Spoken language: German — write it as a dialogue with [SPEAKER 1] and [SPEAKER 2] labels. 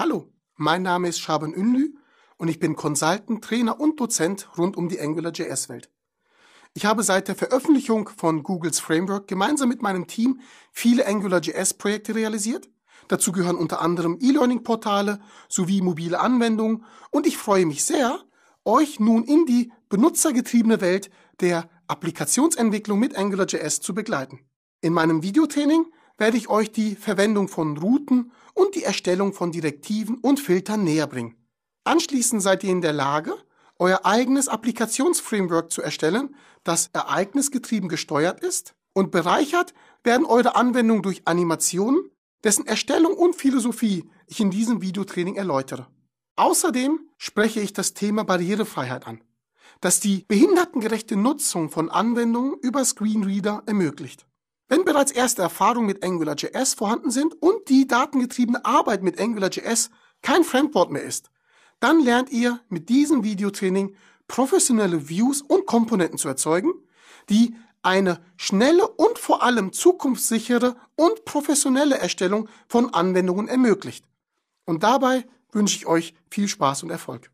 [SPEAKER 1] Hallo, mein Name ist Schaben Ünlü und ich bin Consultant, Trainer und Dozent rund um die AngularJS-Welt. Ich habe seit der Veröffentlichung von Googles Framework gemeinsam mit meinem Team viele AngularJS-Projekte realisiert. Dazu gehören unter anderem E-Learning-Portale sowie mobile Anwendungen und ich freue mich sehr, euch nun in die benutzergetriebene Welt der Applikationsentwicklung mit AngularJS zu begleiten. In meinem Videotraining werde ich euch die Verwendung von Routen und die Erstellung von Direktiven und Filtern näherbringen. Anschließend seid ihr in der Lage, euer eigenes Applikationsframework zu erstellen, das ereignisgetrieben gesteuert ist und bereichert werden eure Anwendungen durch Animationen, dessen Erstellung und Philosophie ich in diesem Videotraining erläutere. Außerdem spreche ich das Thema Barrierefreiheit an, das die behindertengerechte Nutzung von Anwendungen über Screenreader ermöglicht. Wenn bereits erste Erfahrungen mit AngularJS vorhanden sind und die datengetriebene Arbeit mit AngularJS kein Fremdwort mehr ist, dann lernt ihr mit diesem Videotraining professionelle Views und Komponenten zu erzeugen, die eine schnelle und vor allem zukunftssichere und professionelle Erstellung von Anwendungen ermöglicht. Und dabei wünsche ich euch viel Spaß und Erfolg.